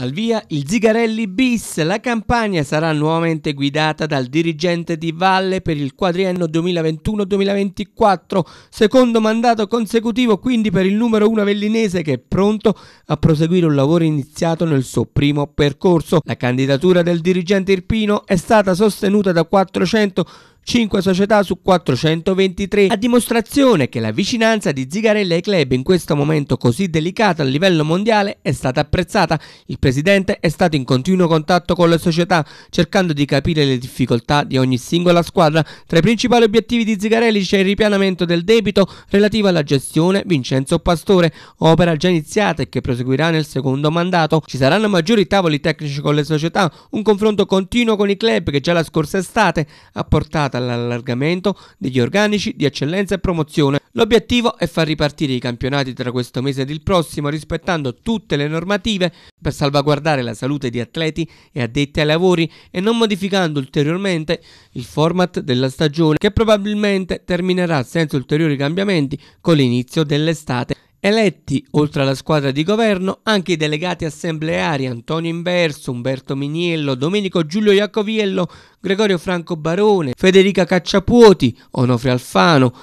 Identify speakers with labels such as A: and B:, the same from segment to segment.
A: Al via il Zigarelli bis, la campagna sarà nuovamente guidata dal dirigente di Valle per il quadriennio 2021-2024, secondo mandato consecutivo quindi per il numero 1 vellinese che è pronto a proseguire un lavoro iniziato nel suo primo percorso. La candidatura del dirigente irpino è stata sostenuta da 400 5 società su 423, a dimostrazione che la vicinanza di Zigarelli ai club in questo momento così delicato a livello mondiale è stata apprezzata. Il presidente è stato in continuo contatto con le società, cercando di capire le difficoltà di ogni singola squadra. Tra i principali obiettivi di Zigarelli c'è il ripianamento del debito relativo alla gestione Vincenzo Pastore, opera già iniziata e che proseguirà nel secondo mandato. Ci saranno maggiori tavoli tecnici con le società, un confronto continuo con i club che già la scorsa estate ha portato all'allargamento degli organici di eccellenza e promozione. L'obiettivo è far ripartire i campionati tra questo mese ed il prossimo rispettando tutte le normative per salvaguardare la salute di atleti e addetti ai lavori e non modificando ulteriormente il format della stagione che probabilmente terminerà senza ulteriori cambiamenti con l'inizio dell'estate. Eletti, oltre alla squadra di governo, anche i delegati assembleari Antonio Inverso, Umberto Miniello, Domenico Giulio Iacoviello, Gregorio Franco Barone, Federica Cacciapuoti, Onofre Alfano,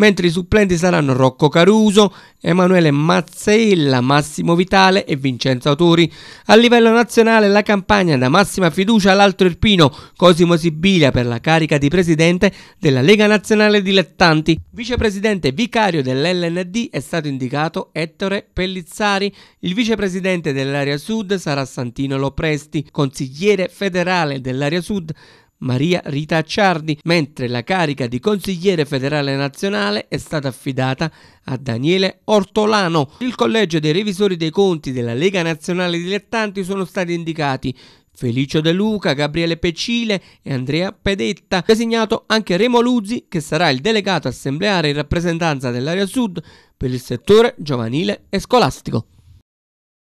A: mentre i supplenti saranno Rocco Caruso, Emanuele Mazzaella, Massimo Vitale e Vincenzo Autori. A livello nazionale la campagna da massima fiducia all'altro irpino Cosimo Sibilia per la carica di presidente della Lega Nazionale Dilettanti. Vicepresidente vicario dell'LND è stato indicato Ettore Pellizzari, il vicepresidente dell'area sud sarà Santino Lopresti, consigliere federale dell'area sud Maria Rita Acciardi, mentre la carica di consigliere federale nazionale è stata affidata a Daniele Ortolano. Il collegio dei revisori dei conti della Lega Nazionale Dilettanti sono stati indicati Felicio De Luca, Gabriele Pecile e Andrea Pedetta. Designato anche Remo Luzzi, che sarà il delegato assembleare in rappresentanza dell'area sud per il settore giovanile e scolastico.